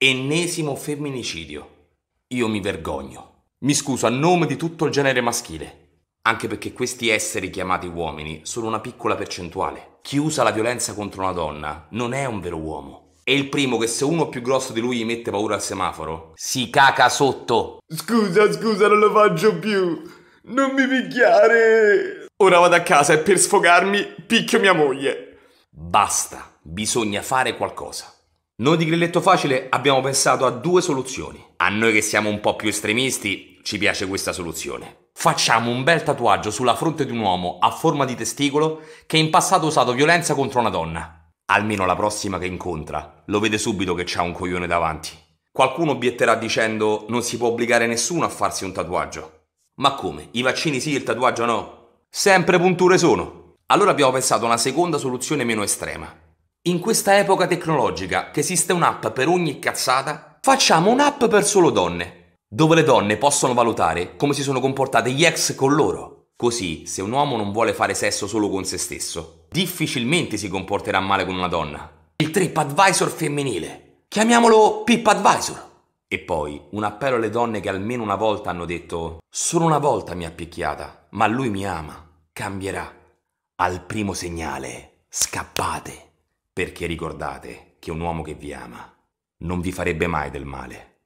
Ennesimo femminicidio. Io mi vergogno. Mi scuso a nome di tutto il genere maschile. Anche perché questi esseri chiamati uomini sono una piccola percentuale. Chi usa la violenza contro una donna non è un vero uomo. È il primo che se uno più grosso di lui gli mette paura al semaforo, si caca sotto. Scusa, scusa, non lo faccio più. Non mi picchiare. Ora vado a casa e per sfogarmi picchio mia moglie. Basta, bisogna fare qualcosa. Noi di Grilletto Facile abbiamo pensato a due soluzioni. A noi che siamo un po' più estremisti ci piace questa soluzione. Facciamo un bel tatuaggio sulla fronte di un uomo a forma di testicolo che in passato ha usato violenza contro una donna. Almeno la prossima che incontra lo vede subito che c'ha un coglione davanti. Qualcuno obietterà dicendo non si può obbligare nessuno a farsi un tatuaggio. Ma come? I vaccini sì, il tatuaggio no? Sempre punture sono. Allora abbiamo pensato a una seconda soluzione meno estrema. In questa epoca tecnologica che esiste un'app per ogni cazzata, facciamo un'app per solo donne, dove le donne possono valutare come si sono comportate gli ex con loro. Così, se un uomo non vuole fare sesso solo con se stesso, difficilmente si comporterà male con una donna. Il TripAdvisor femminile. Chiamiamolo PipAdvisor. E poi un appello alle donne che almeno una volta hanno detto solo una volta mi ha picchiata, ma lui mi ama, cambierà. Al primo segnale, scappate perché ricordate che un uomo che vi ama non vi farebbe mai del male.